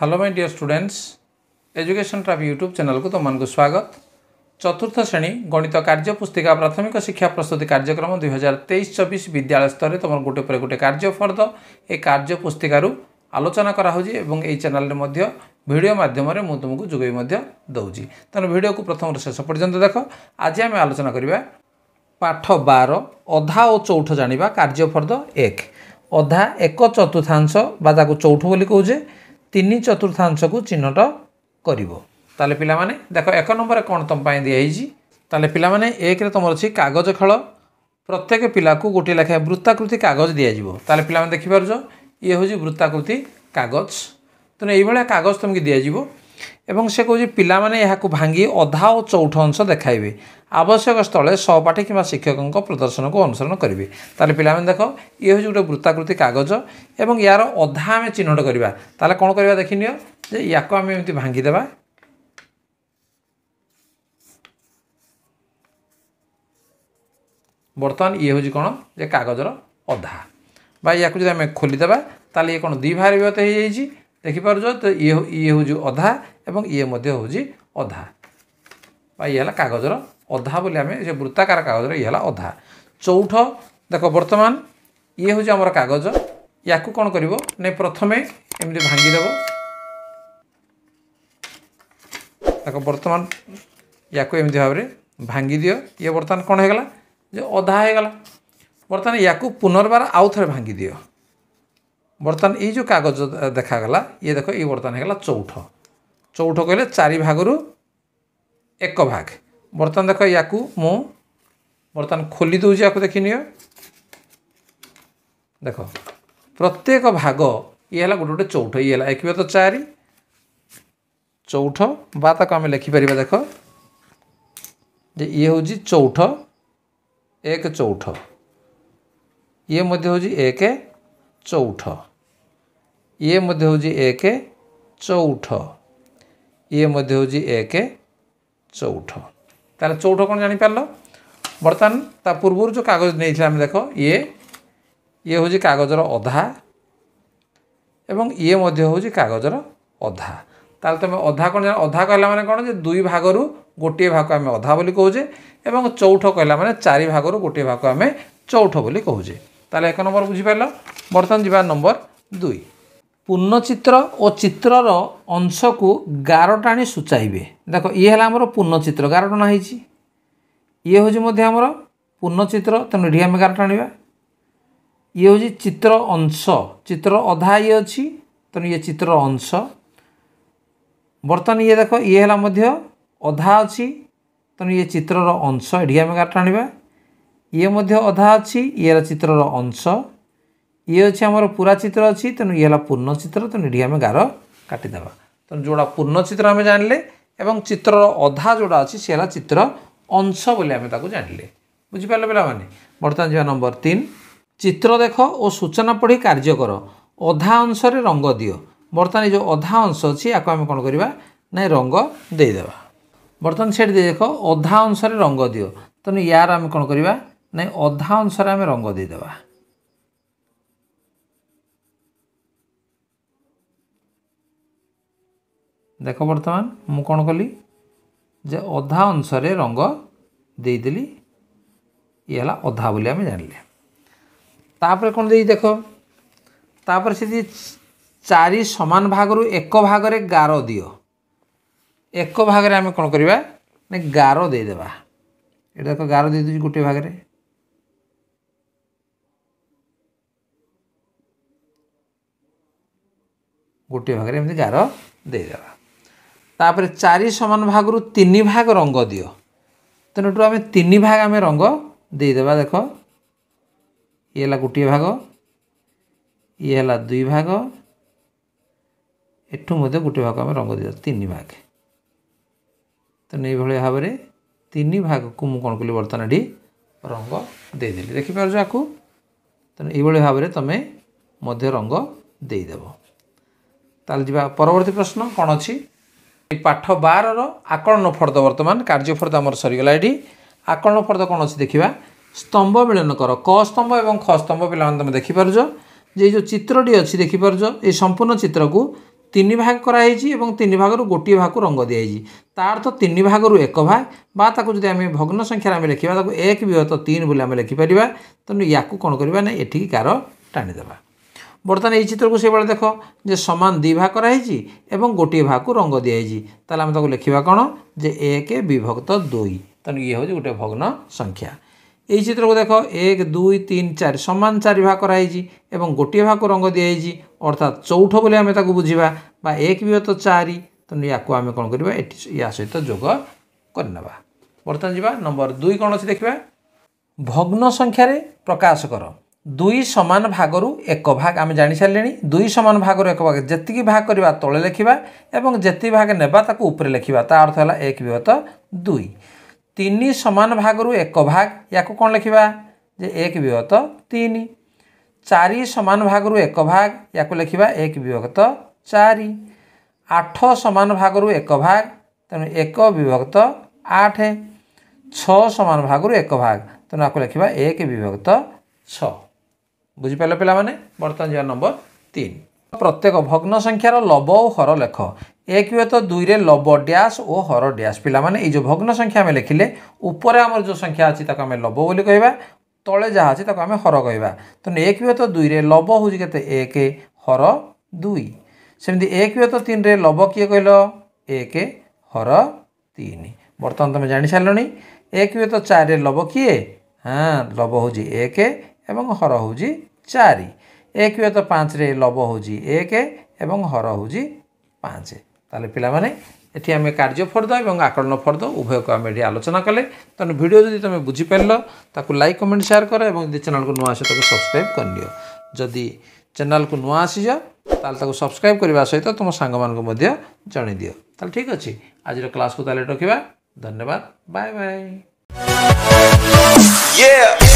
Hello my dear students education ट्राफ YouTube channel को तुमको स्वागत चतुर्थ श्रेणी गणित कार्य पुस्तिका प्राथमिक शिक्षा प्रस्तुति कार्यक्रम दुई हजार तेईस चबिश विद्यालय स्तर तुम गोटे पर गोटे कार्य फर्द ए कार्य पुस्तिकार আলোচনা করা হচ্ছে এবং এই চ্যানেলে মধ্য ভিডিও মাধ্যমে মু তোমাকে যোগাই দেছি তেমন ভিডিওকে প্রথম শেষ পর্যন্ত দেখ আজ আমি আলোচনা করা পাঠ বার অধা ও চৌঠ জাঁয়া কার্যফর্দ এক অধা এক চতুর্থাংশ বা তাকে চৌঠ বলে কৌছে ତିନି ଚତୁର୍ଥାଂଶକୁ ଚିହ୍ନଟ କରିବ ତାହେଲେ ପିଲାମାନେ ଦେଖ ଏକ ନମ୍ବରରେ କ'ଣ ତୁମ ପାଇଁ ଦିଆହେଇଛି ତାହେଲେ ପିଲାମାନେ ଏକରେ ତୁମର ଅଛି କାଗଜ ଖେଳ ପ୍ରତ୍ୟେକ ପିଲାକୁ ଗୋଟିଏ ଲେଖାଏଁ ବୃତ୍ତାକୃତି କାଗଜ ଦିଆଯିବ ତାହେଲେ ପିଲାମାନେ ଦେଖିପାରୁଛ ଇଏ ହେଉଛି ବୃତ୍ତାକୃତି କାଗଜ ତେଣୁ ଏଇଭଳିଆ କାଗଜ ତୁମକୁ ଦିଆଯିବ ଏବଂ ସେ କହୁଛି ପିଲାମାନେ ଏହାକୁ ଭାଙ୍ଗି ଅଧା ଓ ଚଉଠ ଅଂଶ ଦେଖାଇବେ ଆବଶ୍ୟକ ସ୍ଥଳେ ସହପାଠୀ କିମ୍ବା ଶିକ୍ଷକଙ୍କ ପ୍ରଦର୍ଶନକୁ ଅନୁସରଣ କରିବେ ତାହେଲେ ପିଲାମାନେ ଦେଖ ଇଏ ହେଉଛି ଗୋଟେ ବୃତ୍ତାକୃତି କାଗଜ ଏବଂ ଏହାର ଅଧା ଆମେ ଚିହ୍ନଟ କରିବା ତାହେଲେ କ'ଣ କରିବା ଦେଖିନିଅ ଯେ ୟାକୁ ଆମେ ଏମିତି ଭାଙ୍ଗିଦେବା ବର୍ତ୍ତମାନ ଇଏ ହେଉଛି କ'ଣ ଯେ କାଗଜର ଅଧା ବା ୟାକୁ ଯଦି ଆମେ ଖୋଲିଦେବା ତାହେଲେ ଇଏ କ'ଣ ଦ୍ୱିଭାରିବତ ହେଇଯାଇଛି देखिपार तो ये ये हूँ अधा एवं ये हूँ अधा ये कागजर अधा बोली आम वृत्ताकार कागज ये अधा चौठ देख बर्तमान ये हूँ आम कागज या कौन कर प्रथम एम भांगिदेव देख बर्तमान या कोई भाव में भांगी दियो ये बर्तमान कौन हो अधा हो गला बर्तमान या पुनर्व आउ थ भांगी दियो बर्तमान ये कागज देखाला ये देख ये बर्तमान है चौठ चौठ कह चारि भागर एक भाग बर्तमान देख या मु बर्तमान खोली दूसरी या देखनी देख प्रत्येक भाग ये गोटे गोटे चौठ ये एक तो चार चौठ बात आम लिखिपर देख ये हूँ चौठ एक चौठ ये हूँ एक चौठ ଇଏ ମଧ୍ୟ ହେଉଛି ଏକ ଚଉଠ ଇଏ ମଧ୍ୟ ହେଉଛି ଏକ ଚଉଠ ତାହେଲେ ଚଉଠ କ'ଣ ଜାଣିପାରିଲ ବର୍ତ୍ତମାନ ତା ପୂର୍ବରୁ ଯେଉଁ କାଗଜ ନେଇଥିଲେ ଆମେ ଦେଖ ଇଏ ଇଏ ହେଉଛି କାଗଜର ଅଧା ଏବଂ ଇଏ ମଧ୍ୟ ହେଉଛି କାଗଜର ଅଧା ତାହେଲେ ତୁମେ ଅଧା କ'ଣ ଜାଣ ଅଧା କହିଲା ମାନେ କ'ଣ ଯେ ଦୁଇ ଭାଗରୁ ଗୋଟିଏ ଭାଗ ଆମେ ଅଧା ବୋଲି କହୁଛେ ଏବଂ ଚଉଠ କହିଲା ମାନେ ଚାରି ଭାଗରୁ ଗୋଟିଏ ଭାଗ ଆମେ ଚଉଠ ବୋଲି କହୁଛେ ତାହେଲେ ଏକ ନମ୍ବର ବୁଝିପାରିଲ ବର୍ତ୍ତମାନ ଯିବା ନମ୍ବର ଦୁଇ ପୂର୍ଣ୍ଣଚିତ୍ର ଓ ଚିତ୍ରର ଅଂଶକୁ ଗାର ଟାଣି ସୂଚାଇବେ ଦେଖ ଇଏ ହେଲା ଆମର ପୂର୍ଣ୍ଣଚିତ୍ର ଗାର ଟଣା ହେଇଛି ଇଏ ହେଉଛି ମଧ୍ୟ ଆମର ପୂର୍ଣ୍ଣଚିତ୍ର ତେଣୁ ଏଠି ଆମେ ଗାର ଟାଣିବା ଇଏ ହେଉଛି ଚିତ୍ର ଅଂଶ ଚିତ୍ର ଅଧା ଇଏ ଅଛି ତେଣୁ ଇଏ ଚିତ୍ର ଅଂଶ ବର୍ତ୍ତମାନ ଇଏ ଦେଖ ଇଏ ହେଲା ମଧ୍ୟ ଅଧା ଅଛି ତେଣୁ ଇଏ ଚିତ୍ରର ଅଂଶ ଏଠି ଆମେ ଗାର ଟାଣିବା ଇଏ ମଧ୍ୟ ଅଧା ଅଛି ଇଏର ଚିତ୍ରର ଅଂଶ ଇଏ ଅଛି ଆମର ପୁରା ଚିତ୍ର ଅଛି ତେଣୁ ଇଏ ହେଲା ପୂର୍ଣ୍ଣ ଚିତ୍ର ତେଣୁ ଏଠି ଆମେ ଗାର କାଟିଦେବା ତେଣୁ ଯେଉଁଟା ପୂର୍ଣ୍ଣ ଚିତ୍ର ଆମେ ଜାଣିଲେ ଏବଂ ଚିତ୍ରର ଅଧା ଯେଉଁଟା ଅଛି ସେ ହେଲା ଚିତ୍ର ଅଂଶ ବୋଲି ଆମେ ତାକୁ ଜାଣିଲେ ବୁଝିପାରିଲେ ପିଲାମାନେ ବର୍ତ୍ତମାନ ଯିବା ନମ୍ବର ତିନି ଚିତ୍ର ଦେଖ ଓ ସୂଚନା ପଢ଼ି କାର୍ଯ୍ୟ କର ଅଧା ଅଂଶରେ ରଙ୍ଗ ଦିଅ ବର୍ତ୍ତମାନ ଏ ଯେଉଁ ଅଧା ଅଂଶ ଅଛି ଆକୁ ଆମେ କ'ଣ କରିବା ନାଇଁ ରଙ୍ଗ ଦେଇଦେବା ବର୍ତ୍ତମାନ ସେଠି ଦେଖ ଅଧା ଅଂଶରେ ରଙ୍ଗ ଦିଅ ତେଣୁ ୟାର ଆମେ କ'ଣ କରିବା ନାଇଁ ଅଧା ଅଂଶରେ ଆମେ ରଙ୍ଗ ଦେଇଦେବା ଦେଖ ବର୍ତ୍ତମାନ ମୁଁ କ'ଣ କଲି ଯେ ଅଧା ଅଂଶରେ ରଙ୍ଗ ଦେଇଦେଲି ଇଏ ହେଲା ଅଧା ବୋଲି ଆମେ ଜାଣିଲେ ତାପରେ କ'ଣ ଦେଇ ଦେଖ ତାପରେ ସେଠି ଚାରି ସମାନ ଭାଗରୁ ଏକ ଭାଗରେ ଗାର ଦିଅ ଏକ ଭାଗରେ ଆମେ କ'ଣ କରିବା ନା ଗାର ଦେଇଦେବା ଏଇଟା ଦେଖ ଗାର ଦେଇଦେଉଛି ଗୋଟିଏ ଭାଗରେ ଗୋଟିଏ ଭାଗରେ ଏମିତି ଗାର ଦେଇଦେବା ତାପରେ ଚାରି ସମାନ ଭାଗରୁ ତିନି ଭାଗ ରଙ୍ଗ ଦିଅ ତେଣୁଠୁ ଆମେ ତିନି ଭାଗ ଆମେ ରଙ୍ଗ ଦେଇଦେବା ଦେଖ ଇଏ ହେଲା ଗୋଟିଏ ଭାଗ ଇଏ ହେଲା ଦୁଇ ଭାଗ ଏଠୁ ମଧ୍ୟ ଗୋଟିଏ ଭାଗ ଆମେ ରଙ୍ଗ ଦିଅ ତିନି ଭାଗ ତେଣୁ ଏଇଭଳି ଭାବରେ ତିନି ଭାଗକୁ ମୁଁ କ'ଣ କଲି ବର୍ତ୍ତମାନ ଏଠି ରଙ୍ଗ ଦେଇଦେଲି ଦେଖିପାରୁଛ ଆକୁ ତେଣୁ ଏଇଭଳି ଭାବରେ ତୁମେ ମଧ୍ୟ ରଙ୍ଗ ଦେଇଦେବ ତାହେଲେ ଯିବା ପରବର୍ତ୍ତୀ ପ୍ରଶ୍ନ କ'ଣ ଅଛି পাঠ বারর আকଳନ ଫର୍ଦ୍ଦ ବର୍ତ୍ତମାନ କାର୍ଯ୍ୟ ଫର୍ଦ୍ଦ ଆମର ସରିଗଲା ଏଠି আকଳନ ଫର୍ଦ୍ଦ କ'ଣ ଅଛି ଦେଖିବା ସ୍ତମ୍ଭ ମିଳନ କର କ ସ୍ତମ୍ଭ ଏବଂ ଖ ସ୍ତମ୍ଭ ପିଲାମାନେ ତୁମେ ଦେଖିପାରୁଛ ଯେ ଯେଉଁ ଚିତ୍ରଟି ଅଛି ଦେଖିପାରୁଛ ଏ ସମ୍ପୂର୍ଣ୍ଣ ଚିତ୍ରକୁ ତିନି ଭାଗ କରାହେଇଛି ଏବଂ ତିନି ଭାଗରୁ ଗୋଟିଏ ଭାଗକୁ ରଙ୍ଗ ଦିଆହେଇଛି ତା ଅର୍ଥ ତିନି ଭାଗରୁ ଏକ ଭାଗ ବା ତାକୁ ଯଦି ଆମେ ଭଗ୍ନ ସଂଖ୍ୟାରେ ଆମେ ଲେଖିବା ତାକୁ ଏକ ବିହତ ତିନି ବୋଲି ଆମେ ଲେଖିପାରିବା ତେଣୁ ୟାକୁ କ'ଣ କରିବା ନା ଏଠିକି କାର ଟାଣିଦେବା বর্তমানে এই চিত্রকু সেইভাবে দেখ যে সমান দুই ভাগ করা হয়েছি এবং গোটিয়ে ভাগকে রঙ দিয়া হয়েছি তাহলে আমি তাকে লেখিবা কোণ যে এক বিভক্ত দুই তেমন ইয়ে হচ্ছে গোটে ভগ্ন সংখ্যা এই চিত্রকু দেখ এক দুই তিন চারি সমান চারি ভাগ করা হয়েছি এবং গোটিয়ে ভাগকে রঙ দিয়া হয়েছি অর্থাৎ চৌঠ বলে আমি তাকে বুঝিবা বা এক বিভক্ত চারি তেমন ইয়াকে আমি কোণ করা এটি ইয়া সহিত যোগ করে নেবা বর্তমান যা নম্বর দুই কোণ অছি দেখা ভগ্ন সংখ্যার প্রকাশ কর দুই সমান ভাগরু এক ভাগ আমি জাঁসারে দুই সমান ভাগরু এক ভাগ যেতিকি ভাগ করা তলে লেখা এবং যেতিকি ভাগ নেবা তাকে উপরে লেখা তা অর্থ হল এক বিহত দুই তিন সমান ভাগরু এক ভাগ ইয়াকু কণ লেখা যে এক বিহত তিন চারি সমান ভাগরু এক ভাগ ইয়াকু লেখা এক বিভক্ত চারি আঠ সমান ভাগরু এক ভাগ তেমন এক বিভক্ত আঠ ছ সমান ভাগরু এক ভাগ তেমন ইয়াকু লেখা এক বিভক্ত ছ বুঝিপাল পিলামানে বর্তমান যা নম্বর তিন প্রত্যেক ভগ্ন সংখ্যার লব ও হর লেখ এক হুয়েত দুইরে লব ড্যাশ ও হর ড্যাশ পিলামানে এই যে ভগ্ন সংখ্যা আমি লেখিলে উপরে আমার যে সংখ্যা আছে তাকে আমি লব বলি কহবা তলে যা আছে তাকে আমি হর কহবা তেমন এক হুয়েত দুইরে লব হচ্ছে কেতে এক হর দুই সেমি এক হুয়েত তিনরে লব কিয়ে কহিল এক হর তিন বর্তমান তুমি জাঁসারি এক হুয়েত চারে লব কিয়ে হ্যাঁ লব হচ্ছে এক ଏବଂ ହର ହେଉଛି ଚାରି ଏକ ହୁଏତ ପାଞ୍ଚରେ ଲବ ହେଉଛି ଏକ ଏବଂ ହର ହେଉଛି ପାଞ୍ଚ ତାହେଲେ ପିଲାମାନେ ଏଠି ଆମେ କାର୍ଯ୍ୟ ଫର୍ଦ୍ଦ ଏବଂ ଆକଳନ ଫର୍ଦ୍ଦ ଉଭୟକୁ ଆମେ ଏଠି ଆଲୋଚନା କଲେ ତେଣୁ ଭିଡ଼ିଓ ଯଦି ତୁମେ ବୁଝିପାରିଲ ତାକୁ ଲାଇକ୍ କମେଣ୍ଟ ସେୟାର କର ଏବଂ ଯଦି ଚ୍ୟାନେଲକୁ ନୂଆ ଆସ ତାକୁ ସବସ୍କ୍ରାଇବ୍ କରିନିଅ ଯଦି ଚ୍ୟାନେଲକୁ ନୂଆ ଆସିଛ ତାହେଲେ ତାକୁ ସବସ୍କ୍ରାଇବ୍ କରିବା ସହିତ ତୁମ ସାଙ୍ଗମାନଙ୍କୁ ମଧ୍ୟ ଜଣାଇ ଦିଅ ତାହେଲେ ଠିକ୍ ଅଛି ଆଜିର କ୍ଲାସ୍କୁ ତାହେଲେ ରଖିବା ଧନ୍ୟବାଦ ବାଏ ବାଏ Yeah!